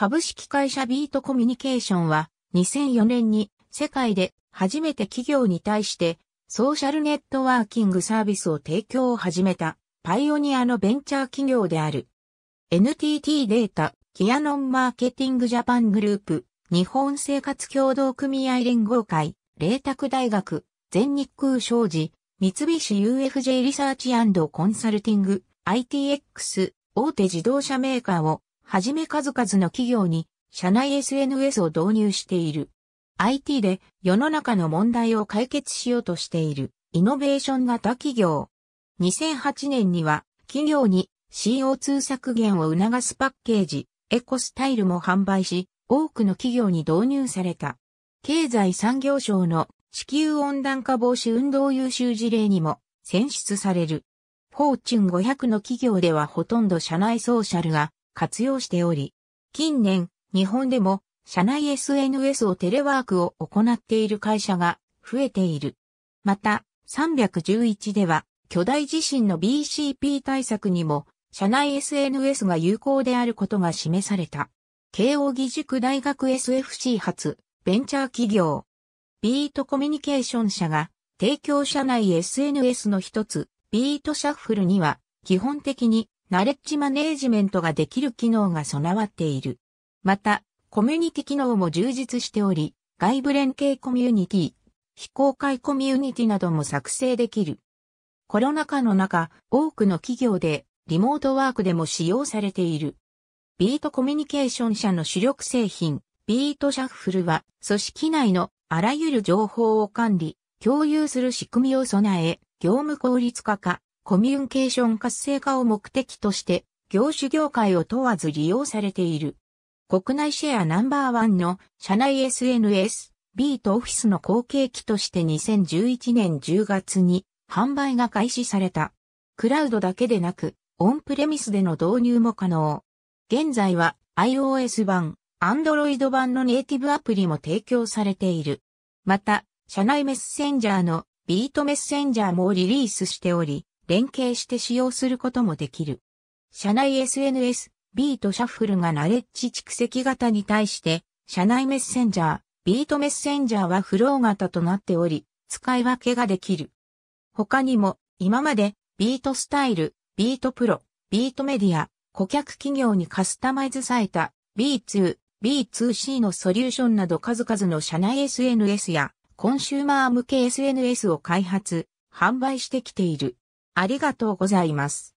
株式会社ビートコミュニケーションは2004年に世界で初めて企業に対してソーシャルネットワーキングサービスを提供を始めたパイオニアのベンチャー企業である。NTT データ、キアノンマーケティングジャパングループ、日本生活協同組合連合会、麗澤大学、全日空商事、三菱 UFJ リサーチコンサルティング、ITX、大手自動車メーカーをはじめ数々の企業に社内 SNS を導入している。IT で世の中の問題を解決しようとしているイノベーション型企業。2008年には企業に CO2 削減を促すパッケージ、エコスタイルも販売し、多くの企業に導入された。経済産業省の地球温暖化防止運動優秀事例にも選出される。フォーチュン500の企業ではほとんど社内ソーシャルが活用しており、近年、日本でも、社内 SNS をテレワークを行っている会社が増えている。また、311では、巨大地震の BCP 対策にも、社内 SNS が有効であることが示された。慶応義塾大学 SFC 発、ベンチャー企業。ビートコミュニケーション社が、提供社内 SNS の一つ、ビートシャッフルには、基本的にナレッジマネージメントができる機能が備わっている。また、コミュニティ機能も充実しており、外部連携コミュニティ、非公開コミュニティなども作成できる。コロナ禍の中、多くの企業でリモートワークでも使用されている。ビートコミュニケーション社の主力製品、ビートシャッフルは、組織内のあらゆる情報を管理、共有する仕組みを備え、業務効率化化、コミュニケーション活性化を目的として、業種業界を問わず利用されている。国内シェアナンバーワンの社内 SNS、ビートオフィスの後継機として2011年10月に販売が開始された。クラウドだけでなく、オンプレミスでの導入も可能。現在は iOS 版、Android 版のネイティブアプリも提供されている。また、社内メッセンジャーのビートメッセンジャーもリリースしており、連携して使用することもできる。社内 SNS、ビートシャッフルがナレッジ蓄積型に対して、社内メッセンジャー、ビートメッセンジャーはフロー型となっており、使い分けができる。他にも、今まで、ビートスタイル、ビートプロ、ビートメディア、顧客企業にカスタマイズされた B2、B2C のソリューションなど数々の社内 SNS やコンシューマー向け SNS を開発、販売してきている。ありがとうございます。